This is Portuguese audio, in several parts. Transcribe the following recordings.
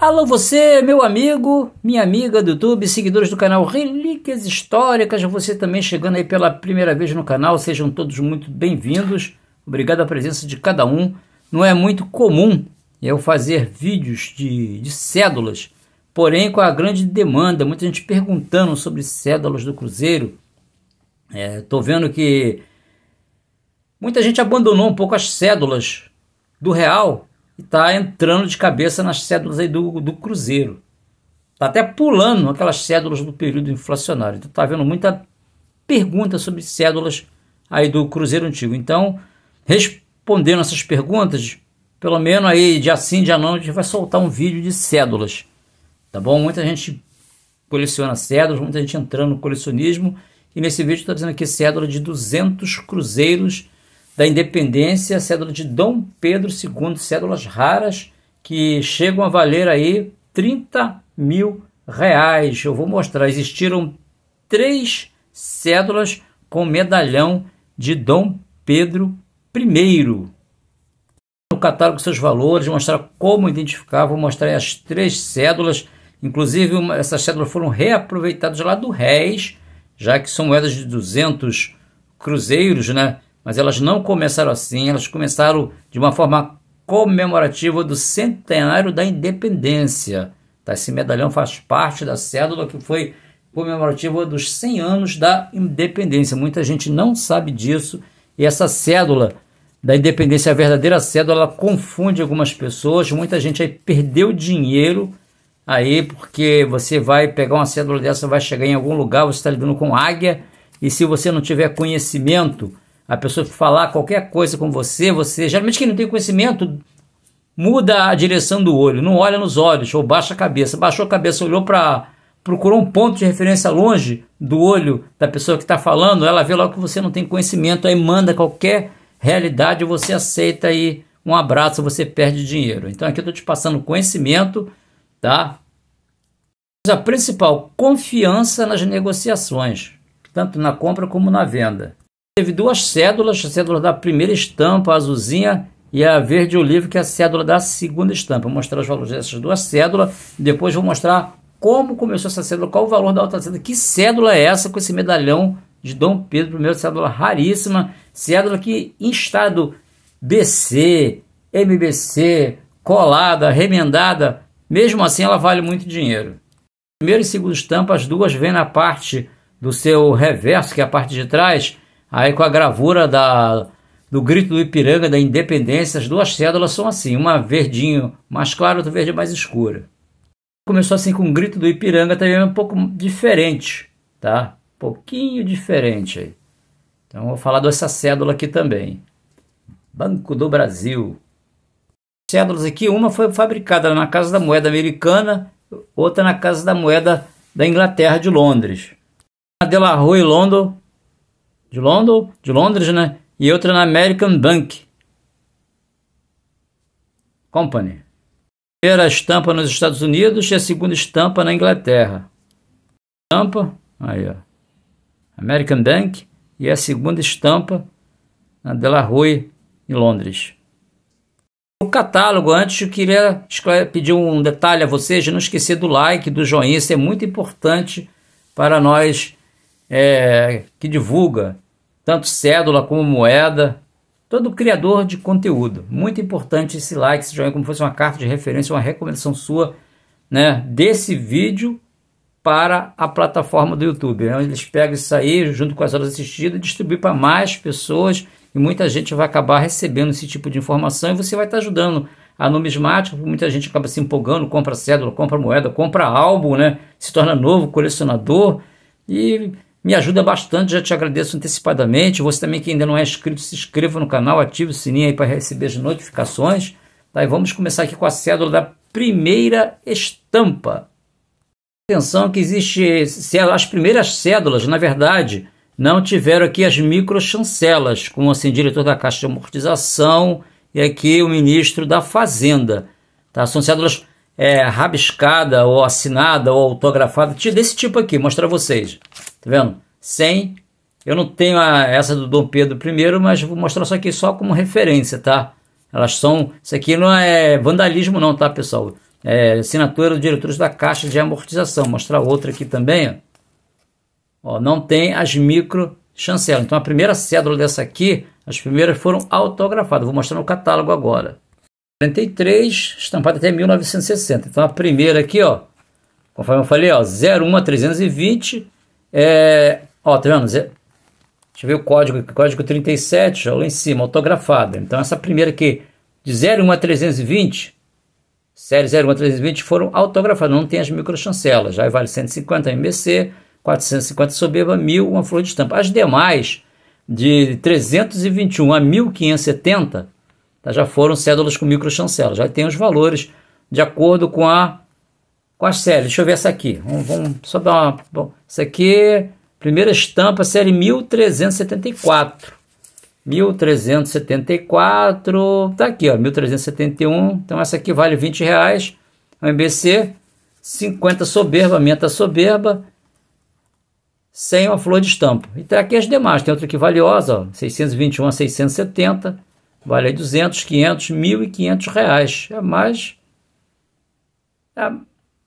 Alô você, meu amigo, minha amiga do YouTube, seguidores do canal Relíquias Históricas, você também chegando aí pela primeira vez no canal, sejam todos muito bem-vindos. Obrigado a presença de cada um. Não é muito comum eu fazer vídeos de, de cédulas, porém com a grande demanda, muita gente perguntando sobre cédulas do Cruzeiro. Estou é, vendo que muita gente abandonou um pouco as cédulas do Real e está entrando de cabeça nas cédulas aí do, do Cruzeiro. Está até pulando aquelas cédulas do período inflacionário. Então está havendo muita pergunta sobre cédulas aí do Cruzeiro Antigo. Então, respondendo essas perguntas, pelo menos aí de assim, de não, a gente vai soltar um vídeo de cédulas. Tá bom? Muita gente coleciona cédulas, muita gente entrando no colecionismo. E nesse vídeo estou dizendo aqui cédula de 200 cruzeiros da independência, cédula de Dom Pedro II, cédulas raras que chegam a valer aí 30 mil reais. Eu vou mostrar. Existiram três cédulas com medalhão de Dom Pedro I. No catálogo seus valores, mostrar como identificar, vou mostrar as três cédulas. Inclusive, uma, essas cédulas foram reaproveitadas lá do réis, já que são moedas de 200 cruzeiros, né? Mas elas não começaram assim, elas começaram de uma forma comemorativa do centenário da independência. Tá? Esse medalhão faz parte da cédula que foi comemorativa dos 100 anos da independência. Muita gente não sabe disso e essa cédula da independência, a verdadeira cédula, ela confunde algumas pessoas. Muita gente aí perdeu dinheiro aí porque você vai pegar uma cédula dessa, vai chegar em algum lugar, você está lidando com águia e se você não tiver conhecimento a pessoa falar qualquer coisa com você, você geralmente quem não tem conhecimento muda a direção do olho, não olha nos olhos ou baixa a cabeça, baixou a cabeça, olhou para procurou um ponto de referência longe do olho da pessoa que está falando, ela vê logo que você não tem conhecimento, aí manda qualquer realidade, você aceita aí um abraço, você perde dinheiro. Então aqui eu estou te passando conhecimento, tá? A principal, confiança nas negociações, tanto na compra como na venda. Teve duas cédulas, a cédula da primeira estampa, a azulzinha, e a verde oliva, que é a cédula da segunda estampa. Vou mostrar os valores dessas duas cédulas, depois vou mostrar como começou essa cédula, qual o valor da outra cédula, que cédula é essa com esse medalhão de Dom Pedro I, cédula raríssima, cédula que em estado BC, MBC, colada, remendada, mesmo assim ela vale muito dinheiro. Primeiro e segundo estampa, as duas vêm na parte do seu reverso, que é a parte de trás, Aí com a gravura da, do grito do Ipiranga, da independência, as duas cédulas são assim, uma verdinho mais claro, outra verde mais escura. Começou assim com o grito do Ipiranga, também tá um pouco diferente, tá? Um pouquinho diferente aí. Então vou falar dessa cédula aqui também. Banco do Brasil. Cédulas aqui, uma foi fabricada na Casa da Moeda Americana, outra na Casa da Moeda da Inglaterra de Londres. A Delarue e London de London, de Londres, né? E outra na American Bank Company. A primeira estampa nos Estados Unidos e a segunda estampa na Inglaterra. Estampa, aí ó, American Bank e a segunda estampa na Delarue, em Londres. O catálogo, antes eu queria pedir um detalhe a vocês, não esquecer do like, do joinha, isso é muito importante para nós é, que divulga tanto cédula como moeda, todo criador de conteúdo. Muito importante esse like, esse joinha, como fosse uma carta de referência, uma recomendação sua né, desse vídeo para a plataforma do YouTube. Né? Eles pegam isso aí, junto com as horas assistidas, e distribuem para mais pessoas e muita gente vai acabar recebendo esse tipo de informação e você vai estar tá ajudando a numismática, muita gente acaba se empolgando, compra cédula, compra moeda, compra álbum, né? Se torna novo colecionador e me ajuda bastante, já te agradeço antecipadamente. Você também que ainda não é inscrito, se inscreva no canal, ative o sininho aí para receber as notificações. Tá? E vamos começar aqui com a cédula da primeira estampa. Atenção que existe as primeiras cédulas, na verdade, não tiveram aqui as microchancelas, como assim diretor da Caixa de Amortização e aqui o ministro da Fazenda. Tá? São cédulas é, rabiscada ou assinada ou autografada desse tipo aqui, mostrar a vocês. Tá vendo? 100. Eu não tenho a, essa do Dom Pedro I, mas vou mostrar só aqui só como referência, tá? Elas são. Isso aqui não é vandalismo, não, tá, pessoal? É assinatura do diretor da caixa de amortização. Vou mostrar outra aqui também. Ó. ó, não tem as micro chancelas. Então a primeira cédula dessa aqui, as primeiras foram autografadas. Vou mostrar no catálogo agora. 43, estampada até 1960. Então a primeira aqui, ó, conforme eu falei, ó, 01 a 320 é, ó, tá vendo? Deixa eu ver o código, código 37, ó, lá em cima, autografada. Então, essa primeira aqui, de 01 a 320, série 01 a 320 foram autografadas, não tem as microchancelas. Aí vale 150 MBC, 450 Sobeba, 1000 uma flor de estampa. As demais, de 321 a 1570, tá, já foram cédulas com microchancelas. Já tem os valores de acordo com a Quais séries? Deixa eu ver essa aqui. Vamos, vamos só dar uma. Bom, essa aqui, primeira estampa, série 1374. 1374, tá aqui, ó, 1371. Então essa aqui vale 20 reais. O MBC, 50 soberba, menta soberba, sem uma flor de estampa. E tá aqui as demais. Tem outra aqui valiosa, ó, 621 a 670. Vale 200, 500, 1.500 reais. É mais. É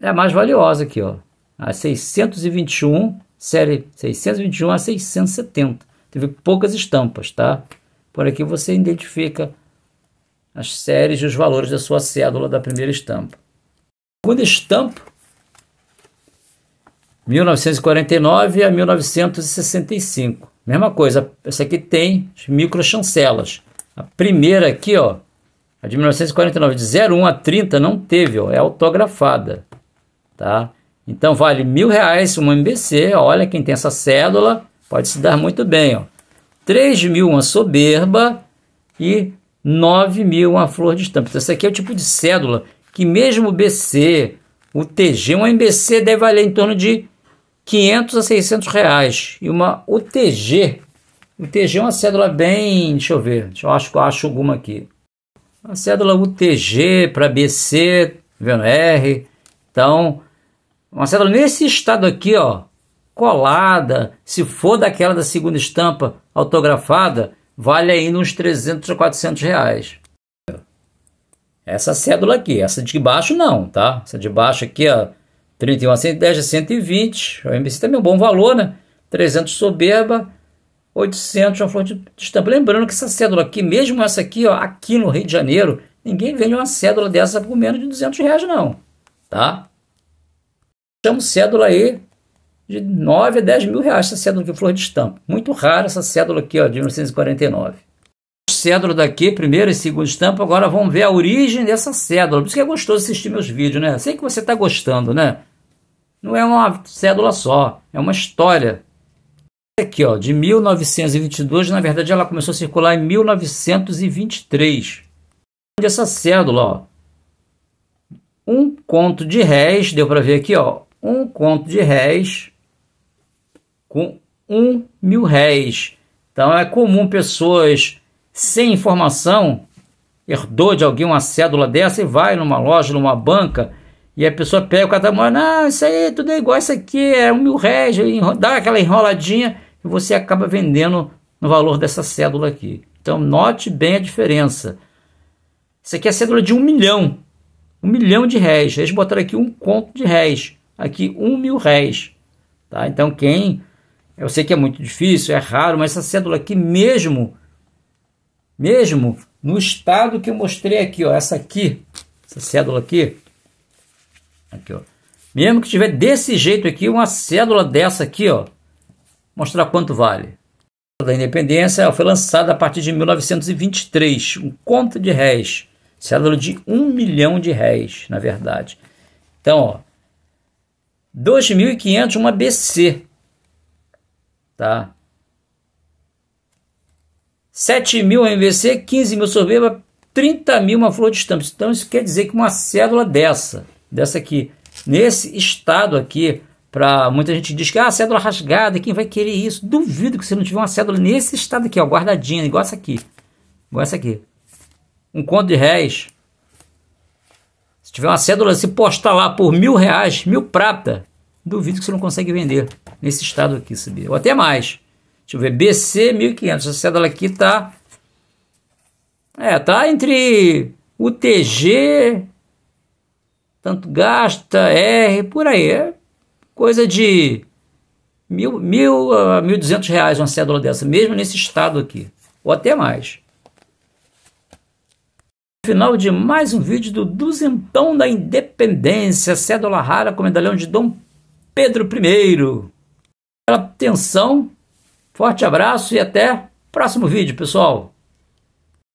é a mais valiosa aqui, ó. A 621, série 621 a 670. Teve poucas estampas, tá? Por aqui você identifica as séries e os valores da sua cédula da primeira estampa. Segunda estampa, 1949 a 1965. Mesma coisa, essa aqui tem microchancelas. A primeira aqui, ó, a de 1949, de 01 a 30, não teve, ó, é autografada tá? Então vale mil reais uma MBC, olha quem tem essa cédula, pode se dar muito bem, ó. 3 mil uma soberba e 9 mil uma flor de estampa. Então, esse aqui é o tipo de cédula que mesmo o BC, o TG, uma MBC deve valer em torno de 500 a 600 reais. E uma UTG, UTG é uma cédula bem, deixa eu ver, deixa eu acho que acho alguma aqui. A cédula UTG para BC, vendo R, então uma cédula nesse estado aqui, ó, colada, se for daquela da segunda estampa autografada, vale ainda uns 300 a 400 reais. Essa cédula aqui, essa de baixo não, tá? Essa de baixo aqui, ó, 31 a 110 a 120, o MBC também é um bom valor, né? 300 soberba, 800 uma flor de estampa. Lembrando que essa cédula aqui, mesmo essa aqui, ó, aqui no Rio de Janeiro, ninguém vende uma cédula dessa por menos de 200 reais não, tá? Temos cédula aí de 9 a 10 mil reais, essa cédula aqui, flor de estampa. Muito rara essa cédula aqui, ó, de 1949. Cédula daqui, primeira e segunda estampa, agora vamos ver a origem dessa cédula. Por isso que é gostoso assistir meus vídeos, né? Sei que você está gostando, né? Não é uma cédula só, é uma história. Aqui, ó, de 1922, na verdade ela começou a circular em 1923. Onde essa cédula, ó, um conto de réis, deu para ver aqui, ó, um conto de réis com um mil réis. Então é comum pessoas sem informação herdou de alguém uma cédula dessa e vai numa loja, numa banca, e a pessoa pega o catamarã, não, isso aí tudo é igual isso aqui, é um mil réis, dá aquela enroladinha e você acaba vendendo no valor dessa cédula aqui. Então note bem a diferença. Isso aqui é a cédula de um milhão, um milhão de réis. Eles botaram aqui um conto de réis aqui um mil réis. Tá? Então, quem. Eu sei que é muito difícil, é raro, mas essa cédula aqui mesmo, mesmo no estado que eu mostrei aqui, ó, essa aqui, essa cédula aqui, aqui, ó. Mesmo que tiver desse jeito aqui, uma cédula dessa aqui, ó, mostrar quanto vale. Da Independência foi lançada a partir de 1923, um conto de réis, cédula de um milhão de réis, na verdade. Então, ó, 2.500 uma BC, tá? 7.000 mil MVC, 15.000 mil soberba, 30 mil uma flor de estampa. Então isso quer dizer que uma cédula dessa, dessa aqui, nesse estado aqui, para muita gente diz que ah, a cédula rasgada, quem vai querer isso? Duvido que você não tiver uma cédula nesse estado aqui, ó, guardadinha, igual essa aqui. Igual essa aqui. Um conto de réis, se tiver uma cédula, se postar lá por mil reais, mil prata, duvido que você não consegue vender nesse estado aqui, sabia? Ou até mais. Deixa eu ver, BC 1500. Essa cédula aqui tá. É, tá entre UTG, tanto gasta, R, por aí. É coisa de mil, mil a ah, mil duzentos reais uma cédula dessa, mesmo nesse estado aqui. Ou até mais. Final de mais um vídeo do Duzentão da Independência, cédula rara com medalhão de Dom Pedro I. Pela atenção, forte abraço e até próximo vídeo, pessoal.